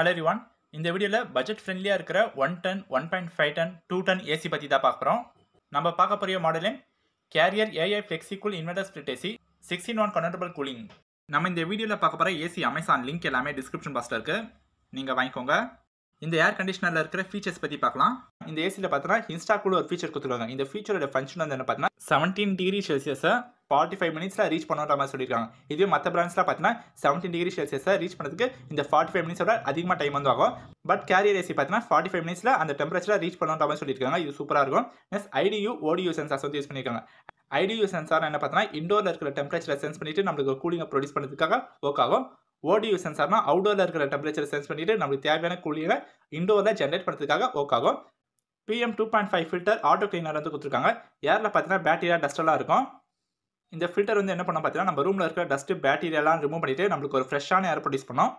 hello ரிவான் இந்த வீடியோவில் budget ஃப்ரெண்ட்லியாக இருக்கிற one ton one point five ton two ton AC பற்றி தான் பார்க்குறோம் நம்ம பார்க்க போகிற மாடலே கேரியர் ஏஐ ஃப்ளெக்ஸிக்குள் inverter split AC sixteen one convertible cooling நம்ம இந்த வீடியோவில் பார்க்க போகிற ஏசி அமேசான் லிங்க் எல்லாமே டிஸ்கிரிப்ஷன் பாக்ஸில் இருக்குது நீங்கள் வாங்கிக்கோங்க இந்த ஏர் கண்டிஷனரில் இருக்கிற ஃபீச்சர்ஸ் பற்றி பார்க்கலாம் இந்த ஏசியில் பார்த்தோன்னா இன்ஸ்டா கூட ஒரு ஃபீச்சர் கொடுத்துருக்காங்க இந்த ஃபீச்சரோட ஃபங்க்ஷன் வந்து என்ன பார்த்தீங்கன்னா செவன்டீன் டிகிரி செல்சியஸை ஃபார்ட்டி ஃபைவ் மினிட்ஸில் ரீச் பண்ணுற மாதிரி சொல்லியிருக்காங்க இதுவே மற்ற பிராண்ட்ஸ்லாம் பார்த்தீங்கன்னா செவன்டீன் டிகிரி செல்சியஸை ரீச் பண்ணுறதுக்கு இந்த ஃபார்ட்டி ஃபைவ் மினிட்ஸோட அதிகமாக டைம் வந்து ஆகும் பட் கேரியர் ஏசி பார்த்தீங்கன்னா ஃபார்ட்டி ஃபைவ் மினிட்ஸில் அந்த டெம்பரேச்சர் ரீச் பண்ணுற மாதிரி சொல்லியிருக்காங்க இது சூப்பராக இருக்கும் நெஸ் ஐடியூ ஓடியூ சென்சார்ஸ் வந்து யூஸ் பண்ணியிருக்காங்க ஐடியூ சென்சார் என்ன பார்த்தீங்கன்னா இண்டோரில் இருக்கிற டெம்பரேச்சரை சென்ஸ் பண்ணிட்டு நம்மளுக்கு கூலிங்கை ப்ரொடியூஸ் பண்ணுறதுக்காக ஒர்க் ஆகும் ஓடியூ சென்சார்னா அவுடோரில் இருக்கிற டெம்பரேச்சர் சென்ஸ் பண்ணிட்டு நம்மளுக்கு தேவையான குளிரை இண்டோரில் ஜென்ரேட் பண்ணுறதுக்காக ஒர்க் ஆகும் PM two point five filter auto cleaner வந்து கொடுத்துருக்காங்க ஏரில் பார்த்தீங்கன்னா பேட்டரியா டஸ்டெல்லாம் இருக்கும் இந்த ஃபில்டர் வந்து என்ன பண்ணோம் பார்த்தீங்கன்னா நம்ம ரூமில் இருக்கிற டஸ்ட்டு பேட்டீரியெல்லாம் ரிமூவ் பண்ணிவிட்டு நம்மளுக்கு ஒரு ஃப்ரெஷ்ஷான ஏர் ப்ரொடியூஸ் பண்ணோம்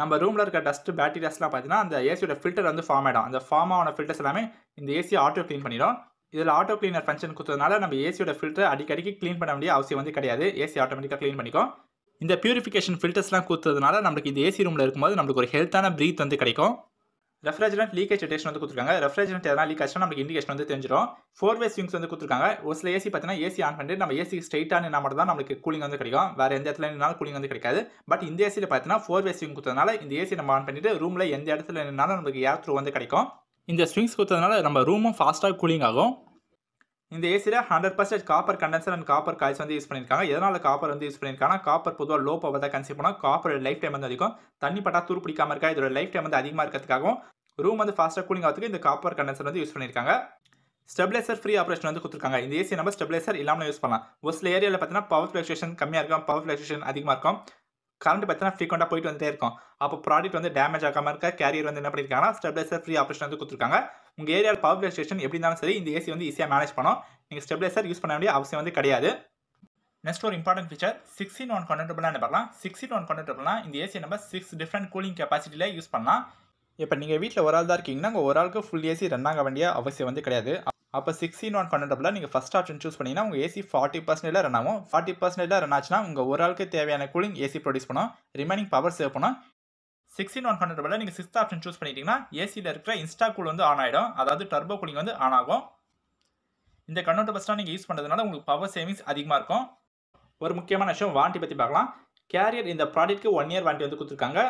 நம்ம ரூமில் இருக்க டஸ்ட்டு பேட்டீரியாஸ்லாம் பார்த்தீங்கன்னா அந்த ஏசியோட ஃபில்டர் வந்து ஃபார்ம் ஆகிடும் அந்த ஃபார்ம் ஆன ஃபில்டர்ஸ் எல்லாமே இந்த ஏசியை ஆட்டோ க்ளீன் பண்ணிடும் இதில் ஆட்டோ க்ளீனர் ஃபங்க்ஷன் கொடுத்ததுனால நம்ம ஏசியோட ஃபில்டர் அடிக்கடிக்கு க்ளீன் பண்ண வேண்டிய அவசியம் வந்து கிடையாது ஏசி ஆட்டோமேட்டிக்காக க்ளீன் பண்ணிக்கும் இந்த பியூரிஃபிகேஷன் ஃபில்டர்ஸ்லாம் கொடுத்ததுனால நம்மளுக்கு இந்த ஏசி ரூமில் இருக்கும்போது நம்மளுக்கு ஒரு ஹெல்த்தான ப்ரீத் வந்து கிடைக்கும் ரெஃப்ரிஜரண்ட் லீக்கேஜ் டெஸ்ட் வந்து கொடுத்துருக்காங்க ரெஃப்ரிஜரண்ட் எதனா லீக் ஆச்சுன்னா நமக்கு இண்டிகேஷன் வந்து தெரிஞ்சிடும் ஃபோர் வே ஸ்விங்ஸ் வந்து கொடுத்துருக்காங்க ஒரு சில ஏசி பார்த்தீங்கன்னா ஏசி ஆன் பண்ணிட்டு நம்ம ஏசி ஸ்ட்ரைட்டாக நின்னா மட்டும் தான் நம்மளுக்கு கூலிங் வந்து கிடைக்கும் வேறு எந்த இடத்துல நின்னாலும் கூலிங் வந்து கிடைக்காது பட் இந்த ஏசியில் பார்த்தீங்கன்னா ஃபோர் வே ஸ்விங் கொடுத்ததுனால இந்த ஏசி நம்ம ஆன் பண்ணிட்டு ரூமில் எந்த இடத்துல நின்னாலும் நமக்கு ஏர் த்ரூ வந்து கிடைக்கும் இந்த ஸ்விங்ஸ் கொடுத்ததுனால நம்ம ரூமும் ஃபாஸ்ட்டாக கூலிங் ஆகும் இந்த ஏசியில் hundred percentage copper condenser and copper coils வந்து யூஸ் பண்ணியிருக்காங்க எதனால் காப்பர் வந்து யூஸ் பண்ணியிருக்காங்க காப்பர் பொதுவாக லோ பவர் தான் கன்சியூம் பண்ணால் காப்பர் லைஃப் டைம் வந்து அதிகம் தண்ணி பட்டா தூர் பிடிக்காம இருக்கா இதோட லைஃப் டைம் வந்து அதிகமாக இருக்கிறதுக்காகவும் ரூம் வந்து ஃபாஸ்ட்டாக கூலிங் ஆகிறதுக்கு இந்த காப்பர் கண்டென்சர் வந்து யூஸ் பண்ணியிருக்காங்க ஸ்டெப்லைசர் ஃப்ரீ ஆப்ரேஷன் வந்து கொடுத்துருக்காங்க இந்த ஏசி நம்ம ஸ்டெப்லைசர் இல்லாமல் யூஸ் பண்ணலாம் ஒரு சில ஏரியாவில் பார்த்தீங்கன்னா பவர் ஃபிளக்ஷேஷன் கம்மியாக இருக்கும் பவர் ஃபிளக்ஷேஷன் அதிகமாக இருக்கும் கரண்ட் பார்த்தீங்கன்னா ஃப்ரீக்வெண்ட்டாக போயிட்டு வந்துட்டே இருக்கும் அப்போ ப்ராடக்ட் வந்து டேமேஜ் ஆகாமல் இருக்க கேரியர் வந்து என்ன பண்ணியிருக்காங்கன்னா ஸ்டெப்லைசர் ஃப்ரீ ஆப்ரேஷன் வந்து கொடுத்துருக்காங்க உங்கள் ஏரியாவில் பவர் ஸ்டேஷன் எப்படி இருந்தாலும் சரி இந்த ஏசி வந்து ஈஸியாக மேனேஜ் பண்ணோம் நீங்கள் ஸ்டெப்லைசர் யூஸ் பண்ண வேண்டிய அவசியம் வந்து கிடையாது நெக்ஸ்ட் ஒரு important feature six in one கண்டெப்டபிளாக பார்க்கலாம் சிக்ஸ் இன் ஒன் கண்டெப்டபிள்னால் இந்த ஏசி நம்ம சிக்ஸ் டிஃப்ரெண்ட் கூலிங் கெப்பாசிட்டியில் யூஸ் பண்ணலாம் இப்போ நீங்கள் வீட்டில் ஒரு ஆள் தான் இருக்கீங்கன்னா ஒரு ஆளுக்கு ஃபுல் ஏசி ரன் ஆக வேண்டிய அவசியம் வந்து கிடையாது அப்போ சிக்ஸ்டீன் ஒன் பன்னெண்டு நீங்கள் ஃபஸ்ட் ஆப்ஷன் சூஸ் பண்ணிங்கன்னா உங்கள் ஏசி ஃபார்ட்டி பர்சன்டேஜில் ரன் ஆகும் ஃபார்ட்டி பர்சன்டேஜில் ரன் ஆச்சுன்னா உங்கள் ஒரு ஆளுக்கு தேவையான கூலிங் ஏசி ப்ரொடியூஸ் பண்ணோம் ரிமைனிங் பவர் சேவ் பண்ணும் சிக்ஸ்டீன் ஒன் ஹண்ட்ரட் நீங்கள் சிக்ஸ்த் ஆப்ஷன் சூஸ் பண்ணிட்டீங்கன்னா ஏசியில் இருக்கிற இன்ஸ்டா கூல் வந்து ஆன் ஆகிடும் அதாவது டர்போ கூலிங் வந்து ஆன் ஆகும் இந்த கன்வெர்ட்டர் பஸ்ட்டாக நீங்கள் யூஸ் பண்ணுறதுனால உங்களுக்கு பவர் சேவிங்ஸ் அதிகமாக இருக்கும் ஒரு முக்கியமான விஷயம் வாரண்ட்டி பற்றி பார்க்கலாம் கேரியர் இந்த ப்ராடக்ட்க்கு ஒன் இயர் வாரண்ட்டி வந்து கொடுத்துருக்காங்க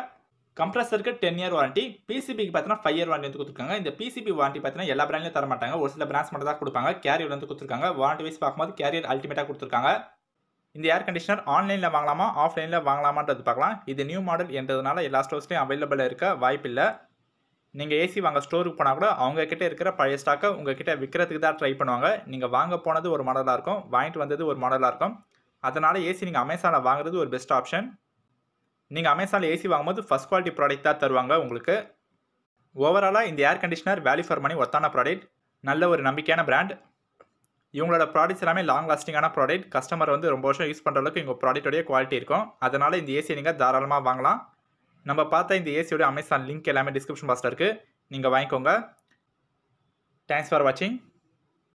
கம்ப்ரஸருக்கு டென் இயர் வாரண்டி பிசிபிக்கு பார்த்தீங்கன்னா ஃபைவ் இயர் வாரண்டி வந்து கொடுத்துருக்காங்க இந்த பிசிபி வாரண்டி பார்த்தீங்கன்னா எல்லா பிராண்ட்லையும் தர மாட்டாங்க ஒரு சில பிராண்ட்ஸ் மட்டும் தான் கொடுப்பாங்க கேரியர் வந்து கொடுத்துருக்காங்க வாரண்டி வைஸ் பார்க்கும்போது கேரியர் அல்டிமேட்டாக கொடுத்துருக்காங்க இந்த ஏர் கண்டிஷனர் ஆன்லைனில் வாங்கலாமா ஆஃப்லைனில் வாங்கலாமான்றது பார்க்கலாம் இது நியூ மாடல் என்றதுனால எல்லா ஸ்டோர்ஸ்லையும் அவைலபிளாக இருக்க வாய்ப்பில்லை நீங்கள் ஏசி வாங்க ஸ்டோருக்கு போனால் கூட அவங்கக்கிட்ட இருக்கிற பழைய ஸ்டாக்கை உங்ககிட்ட விற்கிறதுக்கு தான் ட்ரை பண்ணுவாங்க நீங்கள் வாங்க போனது ஒரு மாடலாக இருக்கும் வாங்கிட்டு வந்தது ஒரு மாடலாக இருக்கும் அதனால் ஏசி நீங்கள் அமேசானில் வாங்குறது ஒரு பெஸ்ட் ஆப்ஷன் நீங்கள் அமேசானில் ஏசி வாங்கும்போது ஃபஸ்ட் குவாலிட்டி ப்ராடக்ட் தான் தருவாங்க உங்களுக்கு ஓவராலாக இந்த air conditioner value for money ஒத்தான ப்ராடக்ட் நல்ல ஒரு நம்பிக்கையான பிராண்ட் இவங்களோட ப்ராடக்ட்ஸ் எல்லாமே லாங் லாஸ்டிங்கான ப்ராடக்ட் கஸ்டமர் வந்து ரொம்ப வருஷம் யூஸ் பண்ணுற அளவுக்கு எங்கள் ப்ராடக்ட்டோடைய குவாலிட்டி இருக்கும் அதனால் இந்த ஏசியை நீங்கள் தாராளமாக வாங்கலாம் நம்ம பார்த்தா இந்த ஏசியோட அமேசான் லிங்க் எல்லாமே டிஸ்கிரிப்ஷன் பாக்ஸில் இருக்குது நீங்கள் வாங்கிக்கோங்க தேங்க்ஸ் ஃபார் வாட்சிங்